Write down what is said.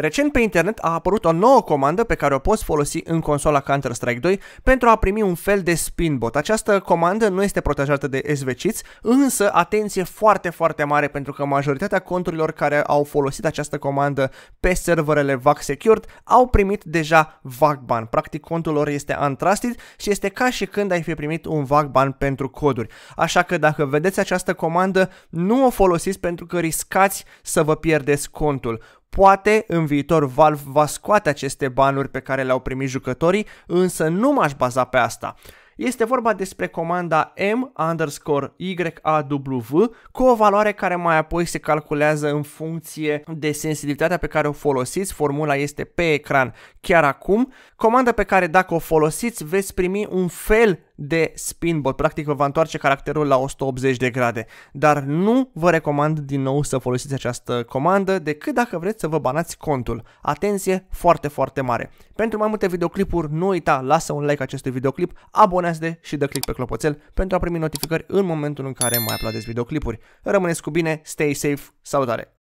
Recent pe internet a apărut o nouă comandă pe care o poți folosi în consola Counter-Strike 2 pentru a primi un fel de spinbot. Această comandă nu este protejată de svc însă atenție foarte, foarte mare pentru că majoritatea conturilor care au folosit această comandă pe serverele VAC Secured au primit deja VAC ban. Practic contul lor este untrusted și este ca și când ai fi primit un VAC ban pentru coduri. Așa că dacă vedeți această comandă, nu o folosiți pentru că riscați să vă pierdeți contul. Poate în viitor Valve va scoate aceste banuri pe care le-au primit jucătorii, însă nu m-aș baza pe asta. Este vorba despre comanda M underscore YAW cu o valoare care mai apoi se calculează în funcție de sensibilitatea pe care o folosiți. Formula este pe ecran chiar acum, comandă pe care dacă o folosiți veți primi un fel de spinbot, practic vă va întoarce caracterul la 180 de grade, dar nu vă recomand din nou să folosiți această comandă decât dacă vreți să vă banați contul. Atenție foarte, foarte mare! Pentru mai multe videoclipuri nu uita, lasă un like acestui videoclip, abonează-te și dă click pe clopoțel pentru a primi notificări în momentul în care mai aplaudeți videoclipuri. Rămâneți cu bine, stay safe, salutare!